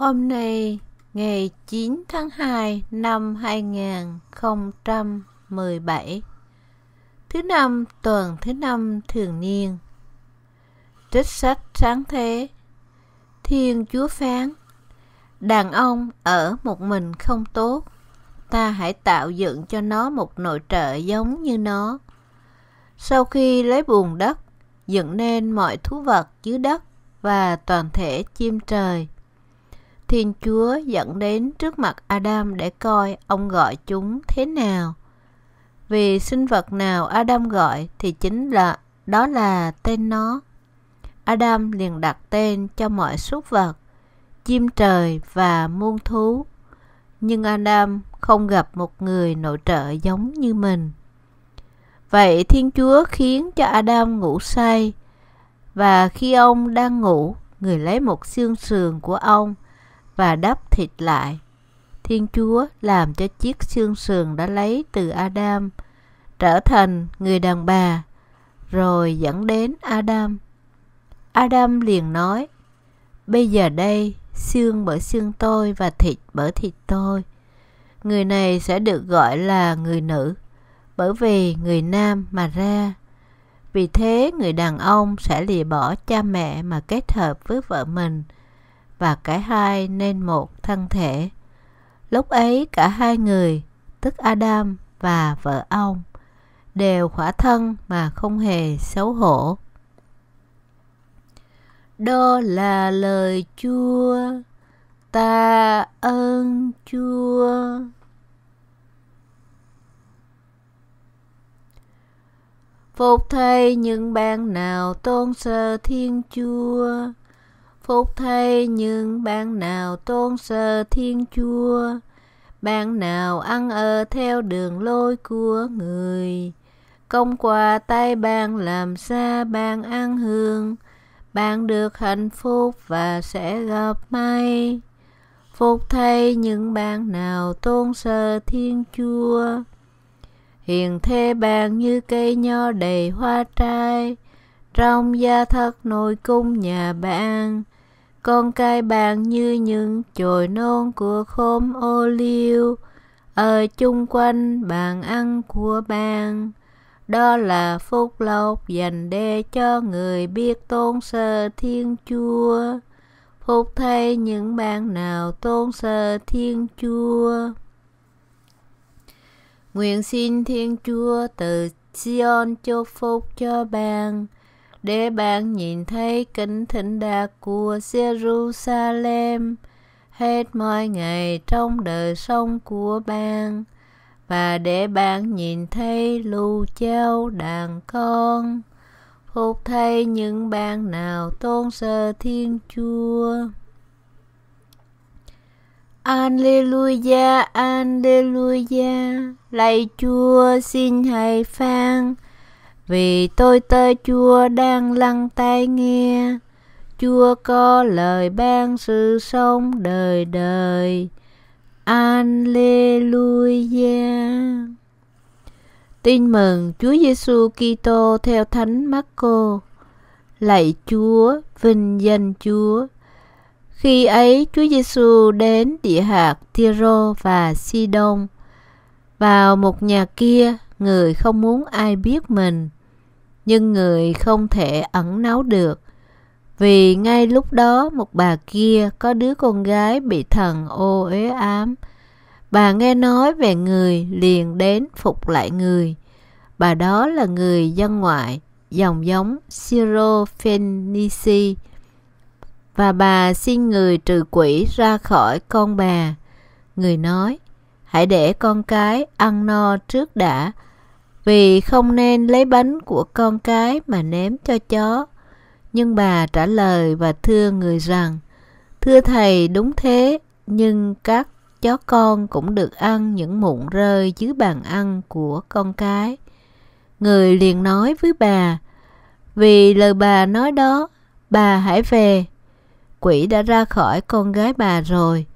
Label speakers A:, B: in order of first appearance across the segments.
A: Hôm nay ngày 9 tháng 2 năm 2017 Thứ năm tuần thứ năm thường niên Trích sách sáng thế Thiên Chúa phán Đàn ông ở một mình không tốt Ta hãy tạo dựng cho nó một nội trợ giống như nó Sau khi lấy bùn đất Dựng nên mọi thú vật dưới đất Và toàn thể chim trời Thiên Chúa dẫn đến trước mặt Adam để coi ông gọi chúng thế nào. Vì sinh vật nào Adam gọi thì chính là đó là tên nó. Adam liền đặt tên cho mọi súc vật, chim trời và muôn thú. Nhưng Adam không gặp một người nội trợ giống như mình. Vậy Thiên Chúa khiến cho Adam ngủ say và khi ông đang ngủ, người lấy một xương sườn của ông – và đắp thịt lại. Thiên Chúa làm cho chiếc xương sườn đã lấy từ Adam trở thành người đàn bà, rồi dẫn đến Adam. Adam liền nói, bây giờ đây xương bởi xương tôi và thịt bởi thịt tôi. Người này sẽ được gọi là người nữ, bởi vì người nam mà ra. Vì thế người đàn ông sẽ lìa bỏ cha mẹ mà kết hợp với vợ mình – và cả hai nên một thân thể. Lúc ấy cả hai người, tức Adam và vợ ông, đều khỏa thân mà không hề xấu hổ. Đó là lời Chúa, ta ơn Chúa. Phục thay những bạn nào tôn sơ Thiên Chúa Phúc thay những bạn nào tôn sờ Thiên Chúa, bạn nào ăn ở theo đường lối của người. Công quà tay bạn làm xa bạn ăn hương, bạn được hạnh phúc và sẽ gặp may. Phúc thay những bạn nào tôn sờ Thiên Chúa. Hiền thê bạn như cây nho đầy hoa trai, trong gia thất nội cung nhà bạn con cai bàn như những chồi non của khóm ô liu ở chung quanh bàn ăn của bàn đó là phúc lộc dành để cho người biết tôn sơ thiên chúa phục thay những bạn nào tôn sơ thiên chúa nguyện xin thiên chúa từ Sion chúc phúc cho bạn để bạn nhìn thấy kính thịnh đạt của Jerusalem hết mọi ngày trong đời sống của bạn và để bạn nhìn thấy lưu treo đàn con phục thay những bạn nào tôn sơ thiên chúa Alleluia, Alleluia, lạy Chúa xin hãy phan vì tôi tơ chúa đang lăn tai nghe Chúa có lời ban sự sống đời đời Alleluia Tin mừng Chúa Giêsu Kitô theo Thánh Marco. Lạy Chúa, vinh danh Chúa. Khi ấy Chúa Giêsu đến địa hạt tiro và Sidon. Vào một nhà kia, người không muốn ai biết mình nhưng người không thể ẩn náu được vì ngay lúc đó một bà kia có đứa con gái bị thần ô uế ám bà nghe nói về người liền đến phục lại người bà đó là người dân ngoại dòng giống Syrophoenici và bà xin người trừ quỷ ra khỏi con bà người nói hãy để con cái ăn no trước đã vì không nên lấy bánh của con cái mà ném cho chó. Nhưng bà trả lời và thưa người rằng, Thưa thầy, đúng thế, nhưng các chó con cũng được ăn những mụn rơi dưới bàn ăn của con cái. Người liền nói với bà, vì lời bà nói đó, bà hãy về. Quỷ đã ra khỏi con gái bà rồi.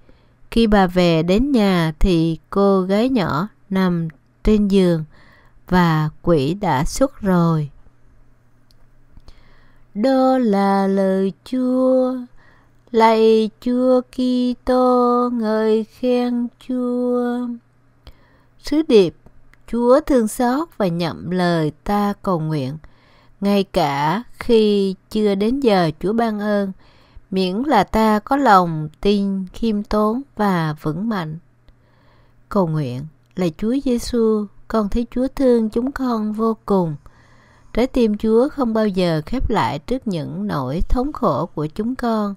A: Khi bà về đến nhà thì cô gái nhỏ nằm trên giường và quỷ đã xuất rồi đó là lời chúa lạy chúa kitô ngợi khen chúa sứ điệp chúa thương xót và nhậm lời ta cầu nguyện ngay cả khi chưa đến giờ chúa ban ơn miễn là ta có lòng tin khiêm tốn và vững mạnh cầu nguyện là chúa giêsu con thấy Chúa thương chúng con vô cùng. Trái tim Chúa không bao giờ khép lại trước những nỗi thống khổ của chúng con.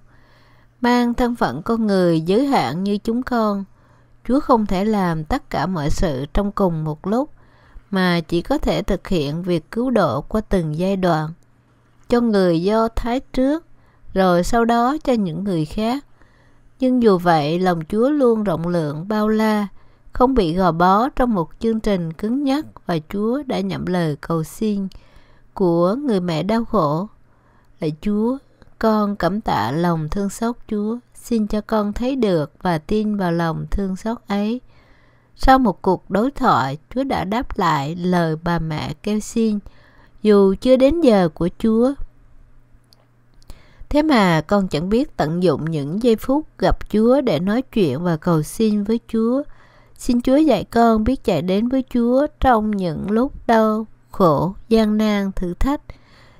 A: Mang thân phận con người giới hạn như chúng con, Chúa không thể làm tất cả mọi sự trong cùng một lúc, mà chỉ có thể thực hiện việc cứu độ qua từng giai đoạn. Cho người do thái trước, rồi sau đó cho những người khác. Nhưng dù vậy, lòng Chúa luôn rộng lượng bao la, không bị gò bó trong một chương trình cứng nhắc và Chúa đã nhậm lời cầu xin của người mẹ đau khổ. Lạy Chúa, con cảm tạ lòng thương xót Chúa, xin cho con thấy được và tin vào lòng thương xót ấy. Sau một cuộc đối thoại, Chúa đã đáp lại lời bà mẹ kêu xin, dù chưa đến giờ của Chúa. Thế mà con chẳng biết tận dụng những giây phút gặp Chúa để nói chuyện và cầu xin với Chúa – Xin Chúa dạy con biết chạy đến với Chúa trong những lúc đau, khổ, gian nan, thử thách.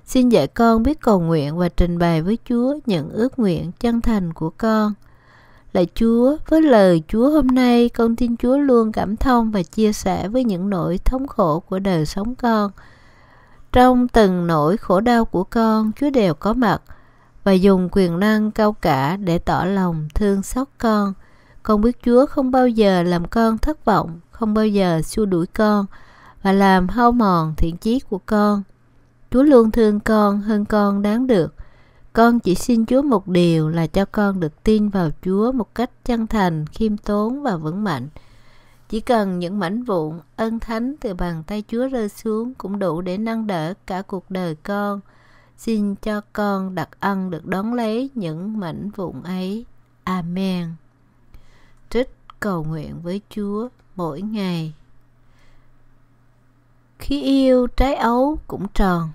A: Xin dạy con biết cầu nguyện và trình bày với Chúa những ước nguyện chân thành của con. Lạy Chúa, với lời Chúa hôm nay, con tin Chúa luôn cảm thông và chia sẻ với những nỗi thống khổ của đời sống con. Trong từng nỗi khổ đau của con, Chúa đều có mặt và dùng quyền năng cao cả để tỏ lòng thương xót con – con biết Chúa không bao giờ làm con thất vọng, không bao giờ xua đuổi con và làm hao mòn thiện chí của con. Chúa luôn thương con hơn con đáng được. Con chỉ xin Chúa một điều là cho con được tin vào Chúa một cách chân thành, khiêm tốn và vững mạnh. Chỉ cần những mảnh vụn ân thánh từ bàn tay Chúa rơi xuống cũng đủ để nâng đỡ cả cuộc đời con. Xin cho con đặc ân được đón lấy những mảnh vụn ấy. Amen cầu nguyện với Chúa mỗi ngày. Khi yêu trái ấu cũng tròn.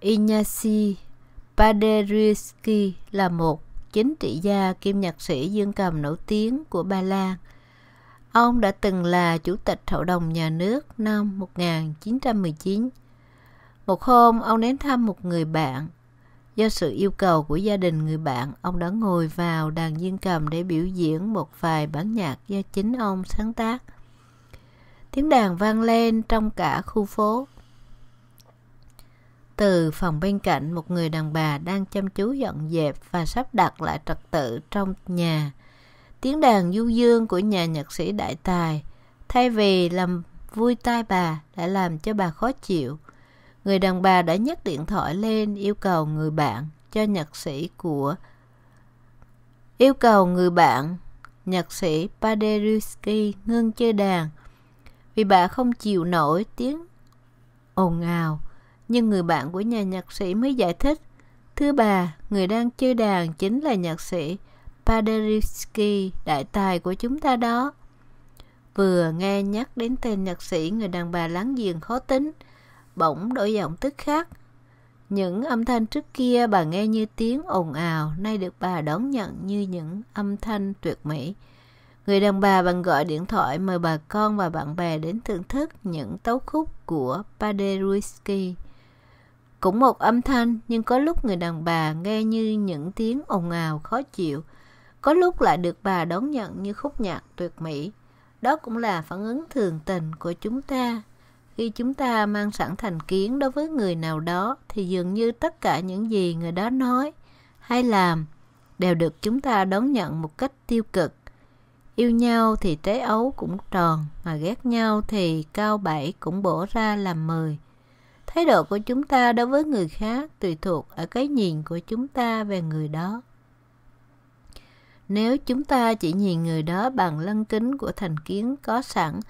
A: Ignacy Paderewski là một chính trị gia kim nhạc sĩ dương cầm nổi tiếng của Ba Lan. Ông đã từng là chủ tịch Hội đồng nhà nước năm 1919. Một hôm, ông đến thăm một người bạn – Do sự yêu cầu của gia đình người bạn, ông đã ngồi vào đàn dương cầm để biểu diễn một vài bản nhạc do chính ông sáng tác. Tiếng đàn vang lên trong cả khu phố. Từ phòng bên cạnh, một người đàn bà đang chăm chú dọn dẹp và sắp đặt lại trật tự trong nhà. Tiếng đàn du dương của nhà nhạc sĩ đại tài, thay vì làm vui tai bà, đã làm cho bà khó chịu Người đàn bà đã nhấc điện thoại lên yêu cầu người bạn cho nhạc sĩ của yêu cầu người bạn nhạc sĩ Paderewski ngưng chơi đàn vì bà không chịu nổi tiếng ồn ào nhưng người bạn của nhà nhạc sĩ mới giải thích thưa bà người đang chơi đàn chính là nhạc sĩ Paderewski đại tài của chúng ta đó vừa nghe nhắc đến tên nhạc sĩ người đàn bà láng giềng khó tính bỗng đổi giọng tức khắc. Những âm thanh trước kia bà nghe như tiếng ồn ào, nay được bà đón nhận như những âm thanh tuyệt mỹ. Người đàn bà bằng gọi điện thoại mời bà con và bạn bè đến thưởng thức những tấu khúc của Paderewski. Cũng một âm thanh, nhưng có lúc người đàn bà nghe như những tiếng ồn ào khó chịu, có lúc lại được bà đón nhận như khúc nhạc tuyệt mỹ. Đó cũng là phản ứng thường tình của chúng ta khi chúng ta mang sẵn thành kiến đối với người nào đó thì dường như tất cả những gì người đó nói hay làm đều được chúng ta đón nhận một cách tiêu cực yêu nhau thì trái ấu cũng tròn mà ghét nhau thì cao bảy cũng bổ ra làm mười thái độ của chúng ta đối với người khác tùy thuộc ở cái nhìn của chúng ta về người đó nếu chúng ta chỉ nhìn người đó bằng lăng kính của thành kiến có sẵn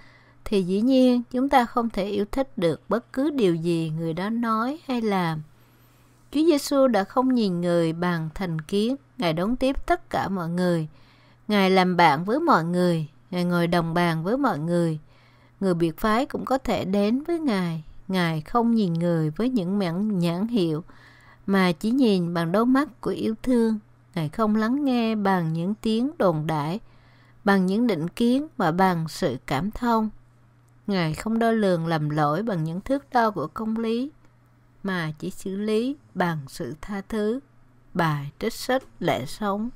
A: thì dĩ nhiên chúng ta không thể yêu thích được bất cứ điều gì người đó nói hay làm. Chúa Giêsu đã không nhìn người bằng thành kiến, Ngài đón tiếp tất cả mọi người. Ngài làm bạn với mọi người, Ngài ngồi đồng bàn với mọi người. Người biệt phái cũng có thể đến với Ngài. Ngài không nhìn người với những mảng nhãn hiệu, mà chỉ nhìn bằng đôi mắt của yêu thương. Ngài không lắng nghe bằng những tiếng đồn đại, bằng những định kiến mà bằng sự cảm thông. Ngài không đo lường lầm lỗi bằng những thước đo của công lý, mà chỉ xử lý bằng sự tha thứ. Bài trích sách lệ sống